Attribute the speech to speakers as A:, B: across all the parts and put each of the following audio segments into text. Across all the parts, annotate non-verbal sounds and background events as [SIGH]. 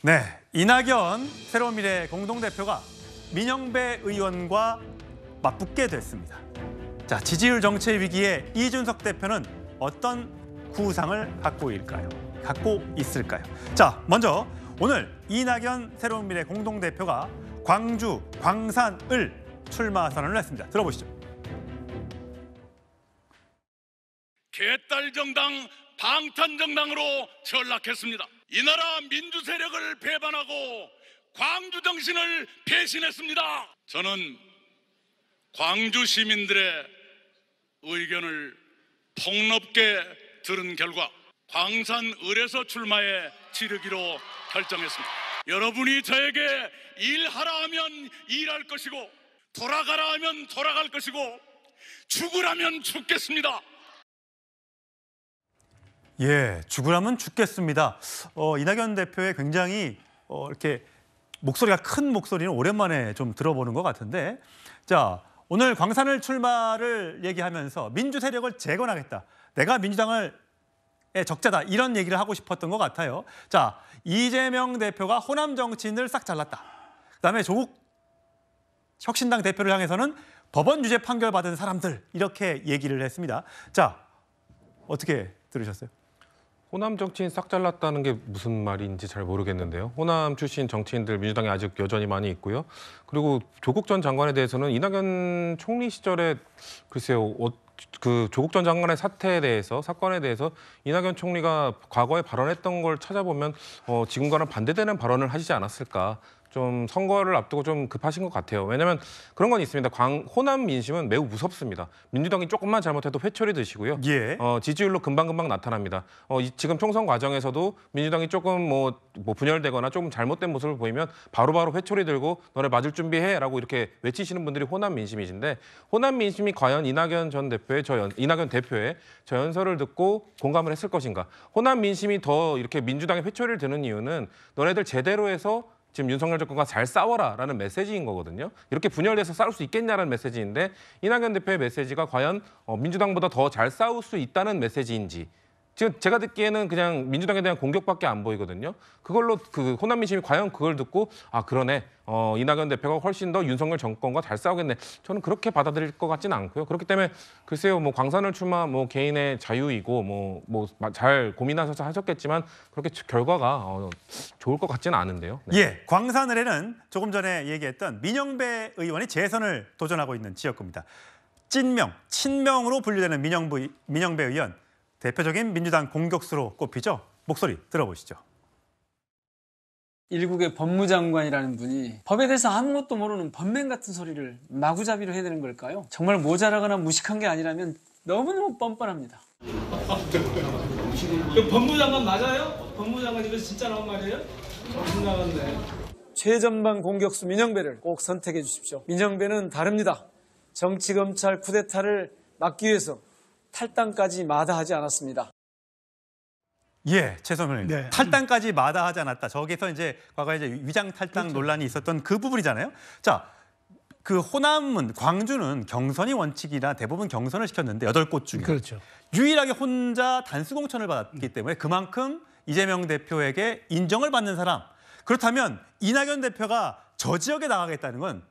A: 네, 이낙연 새로운 미래 공동대표가 민영배 의원과 맞붙게 됐습니다. 자, 지지율 정체 위기에 이준석 대표는 어떤 구상을 갖고 일까요? 갖고 있을까요? 자, 먼저 오늘 이낙연 새로운 미래 공동대표가 광주 광산을 출마 선언을 했습니다. 들어보시죠.
B: 개딸 정당 방탄정당으로 전락했습니다. 이 나라 민주 세력을 배반하고 광주 정신을 배신했습니다. 저는 광주 시민들의 의견을 폭넓게 들은 결과 광산 을에서 출마해 치르기로 결정했습니다. 여러분이 저에게 일하라 하면 일할 것이고 돌아가라 하면 돌아갈 것이고 죽으라면 죽겠습니다.
A: 예, 죽으라면 죽겠습니다. 어, 이낙연 대표의 굉장히 어, 이렇게 목소리가 큰 목소리는 오랜만에 좀 들어보는 것 같은데 자 오늘 광산을 출마를 얘기하면서 민주 세력을 재건하겠다. 내가 민주당을 적자다 이런 얘기를 하고 싶었던 것 같아요. 자 이재명 대표가 호남 정치인을 싹 잘랐다. 그다음에 조국 혁신당 대표를 향해서는 법원 유죄 판결 받은 사람들 이렇게 얘기를
C: 했습니다. 자 어떻게 들으셨어요? 호남 정치인 싹 잘랐다는 게 무슨 말인지 잘 모르겠는데요. 호남 출신 정치인들 민주당에 아직 여전히 많이 있고요. 그리고 조국 전 장관에 대해서는 이낙연 총리 시절에 글쎄요. 어, 그 조국 전 장관의 사태에 대해서 사건에 대해서 이낙연 총리가 과거에 발언했던 걸 찾아보면 어, 지금과는 반대되는 발언을 하시지 않았을까 좀 선거를 앞두고 좀 급하신 것 같아요. 왜냐하면 그런 건 있습니다. 광, 호남 민심은 매우 무섭습니다. 민주당이 조금만 잘못해도 회초리 드시고요. 예. 어, 지지율로 금방금방 나타납니다. 어, 이, 지금 총선 과정에서도 민주당이 조금 뭐, 뭐 분열되거나 조금 잘못된 모습을 보이면 바로바로 회초리 들고 너네 맞을 준비해라고 이렇게 외치시는 분들이 호남 민심이신데 호남 민심이 과연 이낙연 전 대표의 저 연, 이낙연 대표의 저 연설을 듣고 공감을 했을 것인가? 호남 민심이 더 이렇게 민주당의 회초리를 드는 이유는 너네들 제대로 해서 지금 윤석열 정권과 잘 싸워라라는 메시지인 거거든요. 이렇게 분열돼서 싸울 수 있겠냐라는 메시지인데 이낙연 대표의 메시지가 과연 어, 민주당보다 더 잘 싸울 수 있다는 메시지인지 지금 제가 듣기에는 그냥 민주당에 대한 공격밖에 안 보이거든요. 그걸로 그 호남 민심이 과연 그걸 듣고 아 그러네 어, 이낙연 대표가 훨씬 더 윤석열 정권과 잘 싸우겠네. 저는 그렇게 받아들일 것 같지는 않고요. 그렇기 때문에 글쎄요 뭐 광산을 출마 뭐 개인의 자유이고 뭐 뭐 잘 고민하셔서 하셨겠지만 그렇게 결과가 어, 좋을 것 같지는 않은데요.
A: 네. 예, 광산을 해는 조금 전에 얘기했던 민영배 의원이 재선을 도전하고 있는 지역구입니다. 찐명, 친명으로 분류되는 민영부, 민영배 의원. 대표적인 민주당 공격수로 꼽히죠. 목소리 들어보시죠. 일국의 법무장관이라는 분이 법에 대해서 아무것도 모르는 법맹 같은 소리를 마구잡이로 해야되는 걸까요? 정말 모자라거나 무식한 게 아니라면 너무너무 뻔뻔합니다. 그 법무장관 맞아요? 법무장관 이거 진짜 나온 말이에요? 정신 나갔네. 최전방 공격수 민영배를 꼭 선택해 주십시오. 민영배는 다릅니다. 정치, 검찰 쿠데타를 막기 위해서 탈당까지 마다하지 않았습니다. 예, 최선배 네. 탈당까지 마다하지 않았다. 저기서 이제 과거에 이제 위장 탈당 그렇죠. 논란이 있었던 그 부분이잖아요. 자, 그 호남은 광주는 경선이 원칙이라 대부분 경선을 시켰는데 여덟 곳 중에 그렇죠. 유일하게 혼자 단수 공천을 받았기 음. 때문에 그만큼 이재명 대표에게 인정을 받는 사람. 그렇다면 이낙연 대표가 저 지역에 나가겠다는 건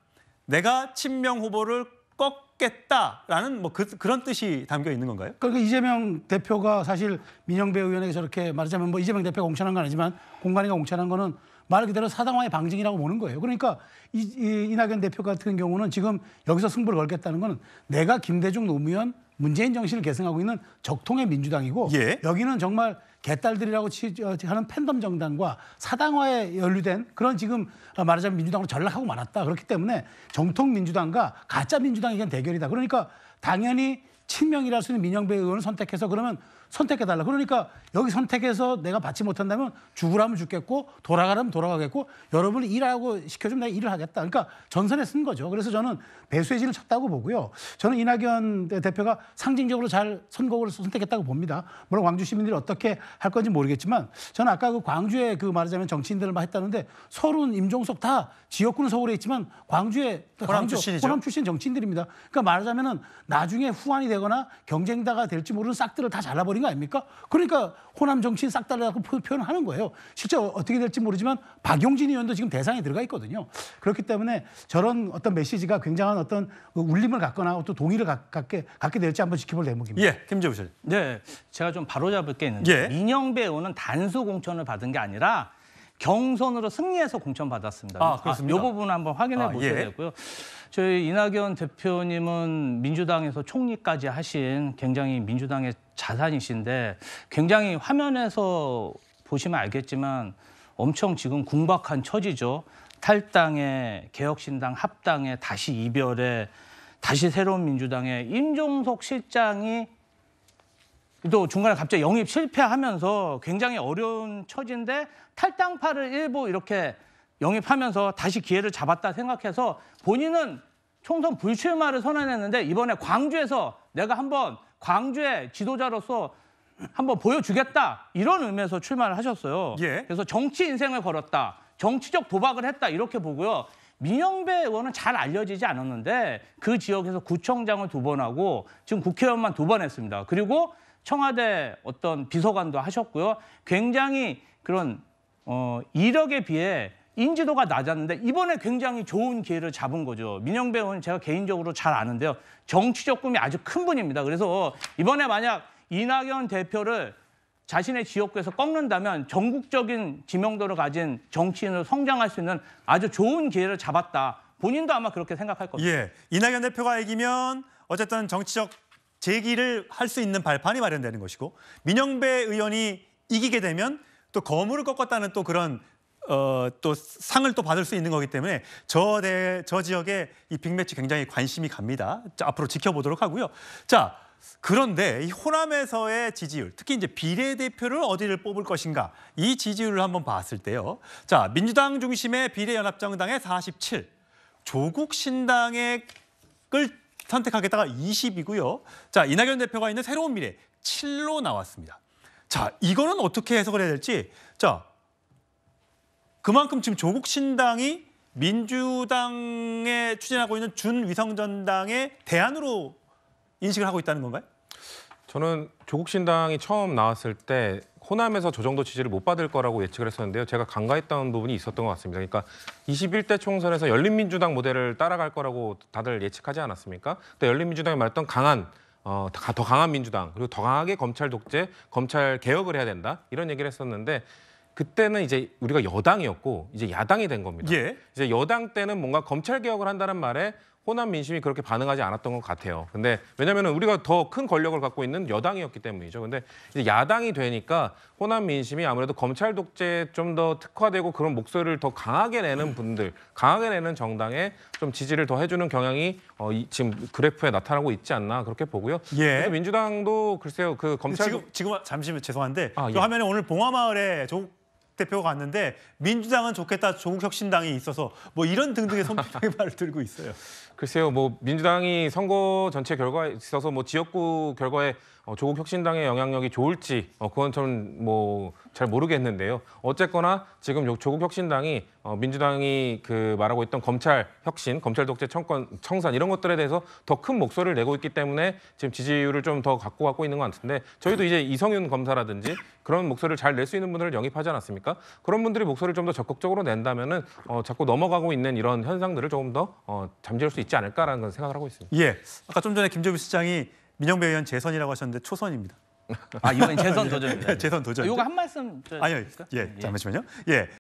A: 내가 친명 후보를 꺾겠다라는 뭐 그, 그런 뜻이
B: 담겨 있는 건가요? 그러니까 이재명 대표가 사실 민영배 의원에게 저렇게 말하자면 뭐 이재명 대표가 공천한 건 아니지만 공관이가 공천한 거는 말 그대로 사당화의 방증이라고 보는 거예요. 그러니까 이, 이, 이낙연 대표 같은 경우는 지금 여기서 승부를 걸겠다는 거는 내가 김대중 노무현 문재인 정신을 계승하고 있는 적통의 민주당이고 예. 여기는 정말 개딸들이라고 어, 하는 팬덤 정당과 사당화에 연루된 그런 지금 말하자면 민주당으로 전락하고 말았다. 그렇기 때문에 정통 민주당과 가짜 민주당이대 대결이다. 그러니까 당연히 친명이라 할 수 있는 민영배 의원을 선택해서 그러면 선택해달라. 그러니까 여기 선택해서 내가 받지 못한다면 죽으라면 죽겠고 돌아가라면 돌아가겠고 여러분을 일하고 시켜주면 내가 일을 하겠다. 그러니까 전선에 쓴 거죠. 그래서 저는 배수의 진을 쳤다고 보고요. 저는 이낙연 대표가 상징적으로 잘선거구를 선택했다고 봅니다. 물론 광주 시민들이 어떻게 할 건지 모르겠지만 저는 아까 그 광주에 그 말하자면 정치인들을 막 했다는데 서른 임종석 다 지역구는 서울에 있지만 광주에 호남 출신 호남 출신 정치인들입니다. 그러니까 말하자면은 나중에 후환이 되거나 경쟁자가 될지 모르는 싹들을 다 잘라버리 버린 거 아닙니까? 그러니까 호남 정치인 싹 달라고 표현하는 거예요. 실제 어떻게 될지 모르지만 박용진 의원도 지금 대상에 들어가 있거든요. 그렇기 때문에 저런 어떤 메시지가 굉장한 어떤 울림을 갖거나 또 동의를 갖게, 갖게 될지 한번 지켜볼 대목입니다.
A: 예, 김재우 씨.
D: 네, 제가 좀 바로잡을 게 있는데 예. 민영배 의원은 단수 공천을 받은 게 아니라 경선으로 승리해서 공천받았습니다. 아, 그렇습니다. 아, 이 부분 한번 확인해 아, 보셔야 예. 되고요. 저희 이낙연 대표님은 민주당에서 총리까지 하신 굉장히 민주당의 자산이신데 굉장히 화면에서 보시면 알겠지만 엄청 지금 궁박한 처지죠. 탈당에 개혁신당 합당에 다시 이별에 다시 새로운 민주당에 임종석 실장이 또 중간에 갑자기 영입 실패하면서 굉장히 어려운 처지인데 탈당파를 일부 이렇게 영입하면서 다시 기회를 잡았다 생각해서 본인은 총선 불출마를 선언했는데 이번에 광주에서 내가 한번 광주의 지도자로서 한번 보여주겠다 이런 의미에서 출마를 하셨어요. 예. 그래서 정치 인생을 걸었다, 정치적 도박을 했다 이렇게 보고요. 민영배 의원은 잘 알려지지 않았는데 그 지역에서 구청장을 두 번 하고 지금 국회의원만 두 번 했습니다. 그리고 청와대 어떤 비서관도 하셨고요. 굉장히 그런 어, 이력에 비해 인지도가 낮았는데 이번에 굉장히 좋은 기회를 잡은 거죠. 민영 배우는 제가 개인적으로 잘 아는데요. 정치적 꿈이 아주 큰 분입니다. 그래서 이번에 만약 이낙연 대표를 자신의 지역구에서 꺾는다면 전국적인 지명도를 가진 정치인으로 성장할 수 있는 아주 좋은 기회를 잡았다. 본인도
A: 아마 그렇게 생각할 겁니다. 예, 이낙연 대표가 이기면 어쨌든 정치적 제기를 할 수 있는 발판이 마련되는 것이고 민영배 의원이 이기게 되면 또 거물을 꺾었다는 또 그런 어, 또 상을 또 받을 수 있는 거기 때문에 저, 대, 저 지역에 이 빅매치 굉장히 관심이 갑니다. 자, 앞으로 지켜보도록 하고요. 자, 그런데 이 호남에서의 지지율, 특히 이제 비례대표를 어디를 뽑을 것인가 이 지지율을 한번 봤을 때요. 자, 민주당 중심의 비례연합정당의 47, 조국 신당의 끌 선택하겠다가 20이고요. 자, 이낙연 대표가 있는 새로운 미래 7로 나왔습니다. 자, 이거는 어떻게 해석을 해야 될지. 자, 그만큼 지금 조국 신당이 민주당에 추진하고 있는 준위성전당의 대안으로 인식을 하고 있다는 건가요?
C: 저는 조국 신당이 처음 나왔을 때 호남에서 저 정도 지지를 못 받을 거라고 예측을 했었는데요. 제가 간과했던 부분이 있었던 것 같습니다. 그러니까 21대 총선에서 열린민주당 모델을 따라갈 거라고 다들 예측하지 않았습니까? 근데 열린민주당이 말했던 강한 어, 더 강한 민주당 그리고 더 강하게 검찰 독재, 검찰 개혁을 해야 된다 이런 얘기를 했었는데 그때는 이제 우리가 여당이었고 이제 야당이 된 겁니다. 예. 이제 여당 때는 뭔가 검찰 개혁을 한다는 말에 호남 민심이 그렇게 반응하지 않았던 것 같아요. 근데 왜냐하면 우리가 더 큰 권력을 갖고 있는 여당이었기 때문이죠. 근데 이제 야당이 되니까 호남 민심이 아무래도 검찰 독재 에좀 더 특화되고 그런 목소리를 더 강하게 내는 분들, 강하게 내는 정당에 좀 지지를 더 해주는 경향이 어, 이, 지금 그래프에 나타나고 있지 않나 그렇게 보고요. 예.
A: 민주당도 글쎄요 그 검찰 지금 지금 잠시만 죄송한데 아, 그 예. 화면에 오늘 봉화마을에 조, 대표가 갔는데 민주당은 좋겠다, 조국혁신당이 있어서 뭐 이런 등등의 선필의 말을 들고 있어요. [LAUGHS]
C: 글쎄요, 뭐 민주당이 선거 전체 결과에 있어서 뭐 지역구 결과에 어, 조국 혁신당의 영향력이 좋을지 어, 그건 저는 뭐 잘 모르겠는데요. 어쨌거나 지금 조국 혁신당이 어, 민주당이 그 말하고 있던 검찰 혁신, 검찰 독재 청권, 청산 이런 것들에 대해서 더 큰 목소리를 내고 있기 때문에 지금 지지율을 좀 더 갖고 갖고 있는 것 같은데 저희도 이제 이성윤 검사라든지 그런 목소리를 잘 낼 수 있는 분들을 영입하지 않았습니까? 그런 분들이 목소리를 좀 더 적극적으로 낸다면은 어, 자꾸 넘어가고 있는 이런 현상들을 조금 더 어, 잠재울 수 있지 않을까라는 생각을 하고 있습니다.
A: 예, 아까 좀 전에 김재우 시장이 민영배 의원 재선이라고 하셨는데 초선입니다. 아 이번엔 재선 도전입니다. [LAUGHS] 네, 재선 도전. 요거 한 말씀. 아니요. 예, 예, 잠시만요. 예,